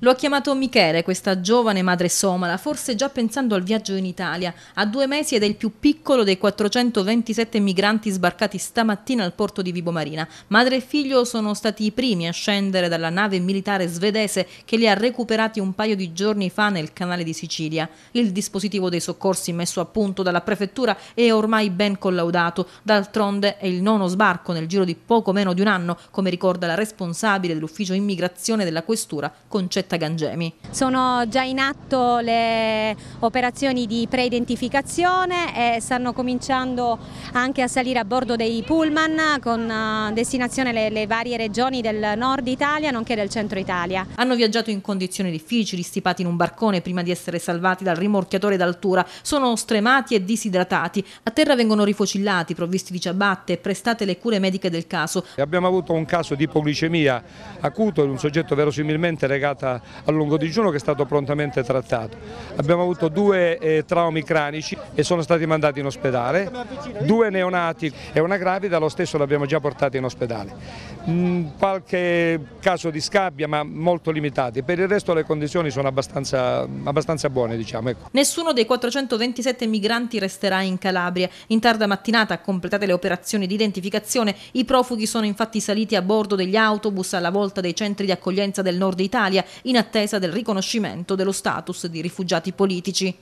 Lo ha chiamato Michele, questa giovane madre somala, forse già pensando al viaggio in Italia. A due mesi ed è il più piccolo dei 427 migranti sbarcati stamattina al porto di Vibo Marina. Madre e figlio sono stati i primi a scendere dalla nave militare svedese che li ha recuperati un paio di giorni fa nel canale di Sicilia. Il dispositivo dei soccorsi messo a punto dalla prefettura è ormai ben collaudato. D'altronde è il nono sbarco nel giro di poco meno di un anno, come ricorda la responsabile dell'ufficio immigrazione della questura, Concetta Roberta Gangemi. Sono già in atto le operazioni di pre-identificazione e stanno cominciando anche a salire a bordo dei pullman con eh, destinazione le, le varie regioni del nord Italia nonché del centro Italia. Hanno viaggiato in condizioni difficili, stipati in un barcone prima di essere salvati dal rimorchiatore d'altura. Sono stremati e disidratati. A terra vengono rifocillati, provvisti di ciabatte e prestate le cure mediche del caso. Abbiamo avuto un caso di ipoglicemia acuto di un soggetto verosimilmente legato a, lungo digiuno che è stato prontamente trattato. Abbiamo avuto due eh, traumi cranici e sono stati mandati in ospedale, due neonati e una gravida, lo stesso l'abbiamo già portato in ospedale. Mm, qualche caso di scabbia ma molto limitati, per il resto le condizioni sono abbastanza, abbastanza buone. Diciamo, ecco. Nessuno dei 427 migranti resterà in Calabria. In tarda mattinata, completate le operazioni di identificazione, i profughi sono infatti saliti a bordo degli autobus alla volta dei centri di accoglienza del nord Italia in attesa del riconoscimento dello status di rifugiati politici.